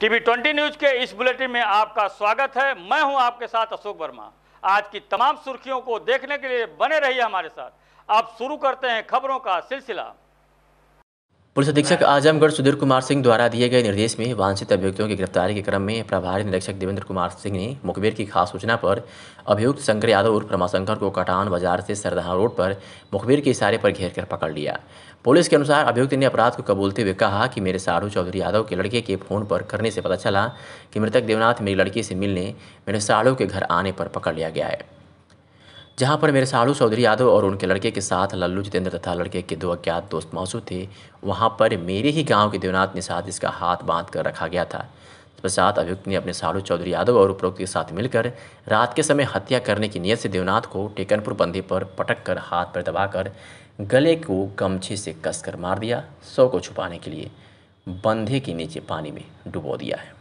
TV twenty news के इस bulletin में आपका स्वागत है मैं हूं आपके साथ अशोक वर्मा आज की तमाम सुर्खियों को देखने के लिए बने रहिए हमारे साथ अब शुरू करते हैं खबरों का सिलसिला पुलिस अधीक्षक आजमगढ़ सुधीर कुमार सिंह द्वारा दिए गए निर्देश में वांछित अभियुक्तों की गिरफ्तारी के क्रम में प्रभारी निरीक्षक देवेंद्र कुमार सिंह ने मुखबिर की खास सूचना पर अभियुक्त शंकर यादव उर्फ रमाशंकर को कटान बाजार से सरदहा रोड पर मुखबिर के इशारे पर घेर कर पकड़ लिया पुलिस के अनुसार अभियुक्त ने अपराध को कबूलते हुए कहा कि मेरे साढ़ू चौधरी यादव के लड़के के फ़ोन पर करने से पता चला कि मृतक देवनाथ मेरी लड़की से मिलने मेरे साढ़ू के घर आने पर पकड़ लिया गया है जहाँ पर मेरे सालू चौधरी यादव और उनके लड़के के साथ लल्लू जितेंद्र तथा लड़के के दो अज्ञात दोस्त मौजूद थे वहाँ पर मेरे ही गांव के देवनाथ ने साथ इसका हाथ बांध कर रखा गया था पश्चात अभियुक्त ने अपने सालू चौधरी यादव और उपरोक्त के साथ मिलकर रात के समय हत्या करने की नीयत से देवनाथ को टेकनपुर बंधे पर पटक कर हाथ पर दबाकर गले को गमछे से कसकर मार दिया शव को छुपाने के लिए बंधे के नीचे पानी में डुबो दिया है